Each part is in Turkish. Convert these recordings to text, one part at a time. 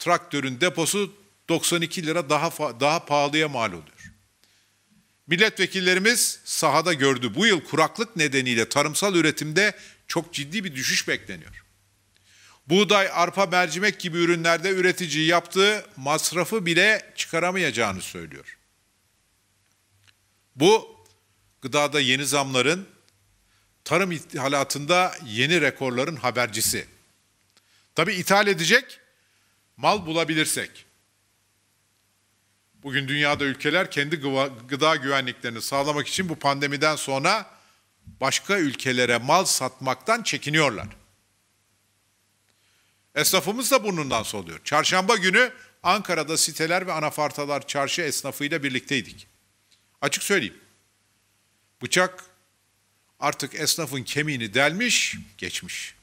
traktörün deposu 92 lira daha daha pahalıya mal oluyor. Milletvekillerimiz sahada gördü. Bu yıl kuraklık nedeniyle tarımsal üretimde çok ciddi bir düşüş bekleniyor. Buğday, arpa, mercimek gibi ürünlerde üretici yaptığı masrafı bile çıkaramayacağını söylüyor. Bu gıdada yeni zamların, tarım ithalatında yeni rekorların habercisi. Tabii ithal edecek mal bulabilirsek. Bugün dünyada ülkeler kendi gıda güvenliklerini sağlamak için bu pandemiden sonra başka ülkelere mal satmaktan çekiniyorlar. Esnafımız da burnundan soluyor. Çarşamba günü Ankara'da siteler ve anafartalar çarşı esnafıyla birlikteydik. Açık söyleyeyim. Bıçak artık esnafın kemiğini delmiş, geçmiş.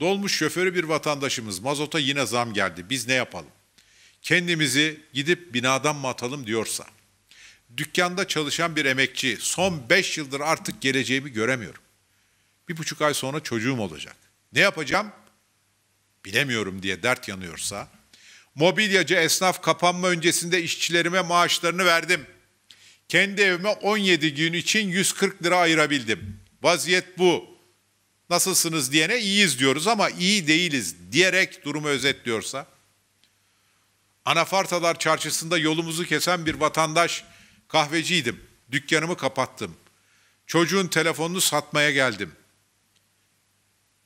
Dolmuş şoförü bir vatandaşımız mazota yine zam geldi. Biz ne yapalım? Kendimizi gidip binadan mı atalım diyorsa. Dükkanda çalışan bir emekçi son beş yıldır artık geleceğimi göremiyorum. Bir buçuk ay sonra çocuğum olacak. Ne yapacağım? Bilemiyorum diye dert yanıyorsa. Mobilyacı esnaf kapanma öncesinde işçilerime maaşlarını verdim. Kendi evime 17 gün için 140 lira ayırabildim. Vaziyet bu nasılsınız diyene iyiyiz diyoruz ama iyi değiliz diyerek durumu özetliyorsa, Anafartalar çarşısında yolumuzu kesen bir vatandaş, kahveciydim, dükkanımı kapattım. Çocuğun telefonunu satmaya geldim.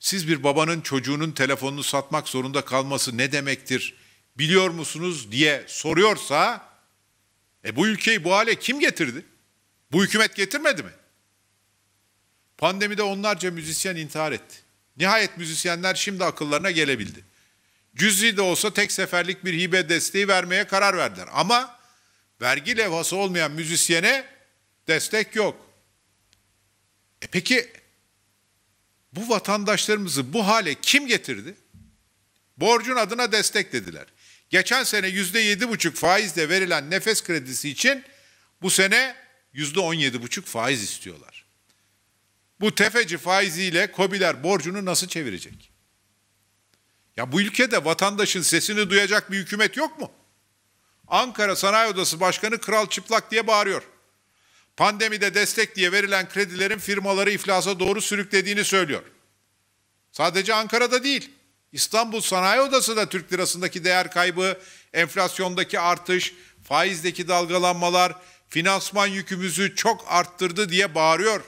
Siz bir babanın çocuğunun telefonunu satmak zorunda kalması ne demektir biliyor musunuz diye soruyorsa, e bu ülkeyi bu hale kim getirdi? Bu hükümet getirmedi mi? Pandemide onlarca müzisyen intihar etti. Nihayet müzisyenler şimdi akıllarına gelebildi. Cüzi de olsa tek seferlik bir hibe desteği vermeye karar verdiler. Ama vergi levhası olmayan müzisyene destek yok. E peki bu vatandaşlarımızı bu hale kim getirdi? Borcun adına destek dediler. Geçen sene yüzde yedi buçuk faizle verilen nefes kredisi için bu sene yüzde on yedi buçuk faiz istiyorlar bu tefeci faiziyle kobiler borcunu nasıl çevirecek? Ya bu ülkede vatandaşın sesini duyacak bir hükümet yok mu? Ankara Sanayi Odası Başkanı Kral Çıplak diye bağırıyor. Pandemide destek diye verilen kredilerin firmaları iflasa doğru sürüklediğini söylüyor. Sadece Ankara'da değil, İstanbul Sanayi Odası da Türk lirasındaki değer kaybı, enflasyondaki artış, faizdeki dalgalanmalar, finansman yükümüzü çok arttırdı diye bağırıyor.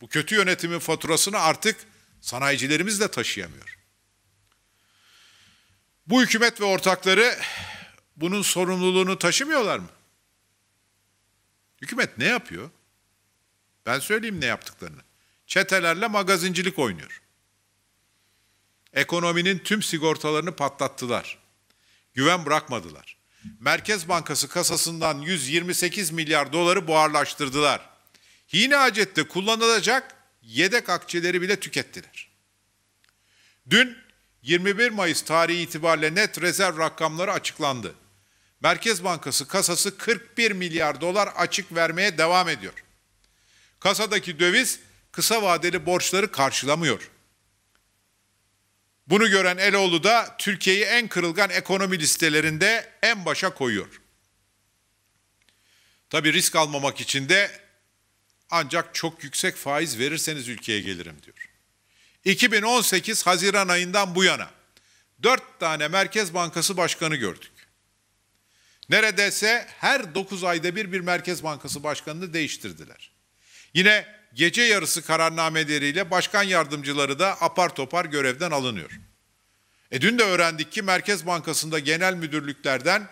Bu kötü yönetimin faturasını artık sanayicilerimiz de taşıyamıyor. Bu hükümet ve ortakları bunun sorumluluğunu taşımıyorlar mı? Hükümet ne yapıyor? Ben söyleyeyim ne yaptıklarını. Çetelerle magazincilik oynuyor. Ekonominin tüm sigortalarını patlattılar. Güven bırakmadılar. Merkez Bankası kasasından 128 milyar doları buharlaştırdılar. Yine acette kullanılacak yedek akçeleri bile tükettiler. Dün 21 Mayıs tarihi itibariyle net rezerv rakamları açıklandı. Merkez Bankası kasası 41 milyar dolar açık vermeye devam ediyor. Kasadaki döviz kısa vadeli borçları karşılamıyor. Bunu gören Eloğlu da Türkiye'yi en kırılgan ekonomi listelerinde en başa koyuyor. Tabi risk almamak için de ancak çok yüksek faiz verirseniz ülkeye gelirim diyor. 2018 Haziran ayından bu yana dört tane Merkez Bankası Başkanı gördük. Neredeyse her dokuz ayda bir bir Merkez Bankası Başkanı'nı değiştirdiler. Yine gece yarısı kararnameleriyle başkan yardımcıları da apar topar görevden alınıyor. E dün de öğrendik ki Merkez Bankası'nda genel müdürlüklerden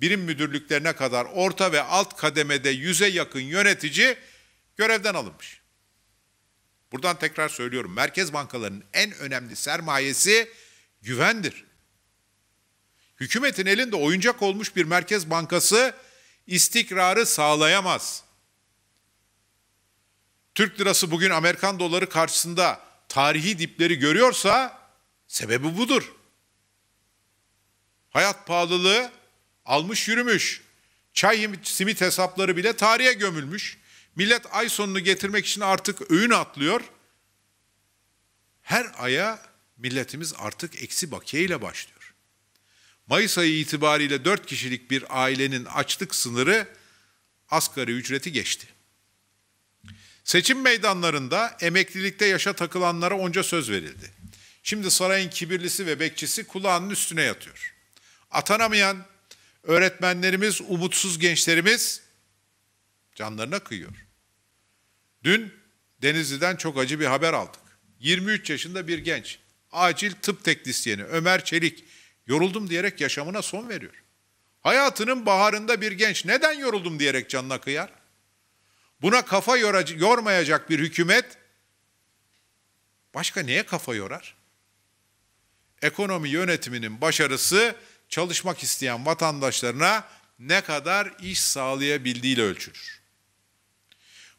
birim müdürlüklerine kadar orta ve alt kademede yüze yakın yönetici görevden alınmış. Buradan tekrar söylüyorum. Merkez bankalarının en önemli sermayesi güvendir. Hükümetin elinde oyuncak olmuş bir merkez bankası istikrarı sağlayamaz. Türk lirası bugün Amerikan doları karşısında tarihi dipleri görüyorsa sebebi budur. Hayat pahalılığı almış yürümüş. Çay simit hesapları bile tarihe gömülmüş. Millet ay sonunu getirmek için artık öğün atlıyor. Her aya milletimiz artık eksi bakiye ile başlıyor. Mayıs ayı itibariyle 4 kişilik bir ailenin açlık sınırı asgari ücreti geçti. Seçim meydanlarında emeklilikte yaşa takılanlara onca söz verildi. Şimdi sarayın kibirlisi ve bekçisi kulağının üstüne yatıyor. Atanamayan öğretmenlerimiz, umutsuz gençlerimiz canlarına kıyıyor. Dün Denizli'den çok acı bir haber aldık. 23 yaşında bir genç, acil tıp teknisyeni Ömer Çelik, yoruldum diyerek yaşamına son veriyor. Hayatının baharında bir genç neden yoruldum diyerek canına kıyar? Buna kafa yormayacak bir hükümet başka neye kafa yorar? Ekonomi yönetiminin başarısı çalışmak isteyen vatandaşlarına ne kadar iş sağlayabildiğiyle ölçülür.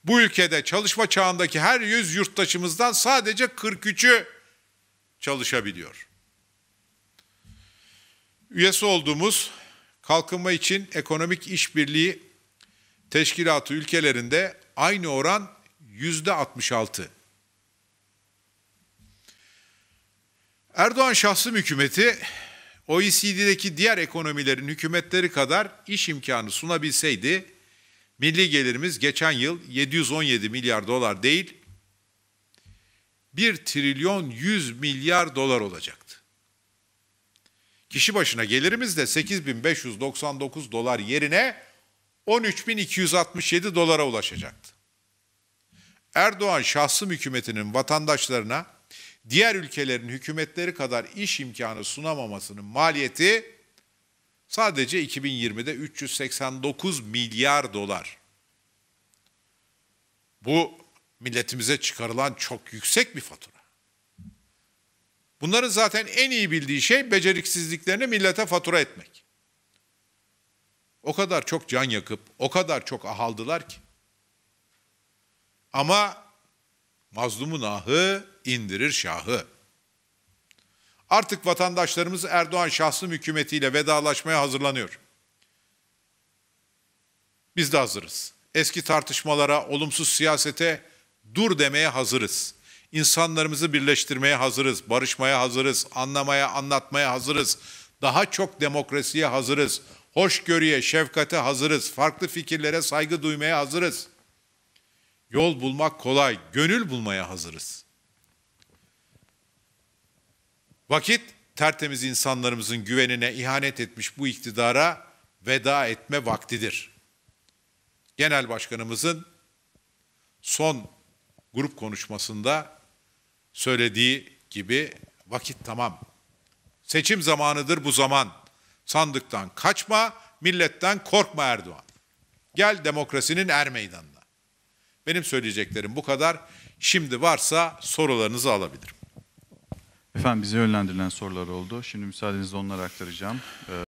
Bu ülkede çalışma çağındaki her yüz yurttaşımızdan sadece 43'ü çalışabiliyor. Üyesi olduğumuz Kalkınma için Ekonomik İşbirliği Teşkilatı ülkelerinde aynı oran yüzde 66. Erdoğan şahsi hükümeti OECD'deki diğer ekonomilerin hükümetleri kadar iş imkanı sunabilseydi Milli gelirimiz geçen yıl 717 milyar dolar değil, 1 trilyon 100 milyar dolar olacaktı. Kişi başına gelirimiz de 8599 dolar yerine 13267 dolara ulaşacaktı. Erdoğan şahsım hükümetinin vatandaşlarına diğer ülkelerin hükümetleri kadar iş imkanı sunamamasının maliyeti Sadece 2020'de 389 milyar dolar. Bu milletimize çıkarılan çok yüksek bir fatura. Bunların zaten en iyi bildiği şey beceriksizliklerini millete fatura etmek. O kadar çok can yakıp, o kadar çok ahaldılar ki. Ama mazlumun ahı indirir şahı. Artık vatandaşlarımız Erdoğan şahsım hükümetiyle vedalaşmaya hazırlanıyor. Biz de hazırız. Eski tartışmalara, olumsuz siyasete dur demeye hazırız. İnsanlarımızı birleştirmeye hazırız, barışmaya hazırız, anlamaya, anlatmaya hazırız. Daha çok demokrasiye hazırız, hoşgörüye, şefkate hazırız, farklı fikirlere saygı duymaya hazırız. Yol bulmak kolay, gönül bulmaya hazırız.'' Vakit tertemiz insanlarımızın güvenine ihanet etmiş bu iktidara veda etme vaktidir. Genel Başkanımızın son grup konuşmasında söylediği gibi vakit tamam. Seçim zamanıdır bu zaman. Sandıktan kaçma, milletten korkma Erdoğan. Gel demokrasinin er meydanına. Benim söyleyeceklerim bu kadar. Şimdi varsa sorularınızı alabilirim. Efendim bize yönlendirilen sorular oldu. Şimdi müsaadenizle onları aktaracağım. Ee,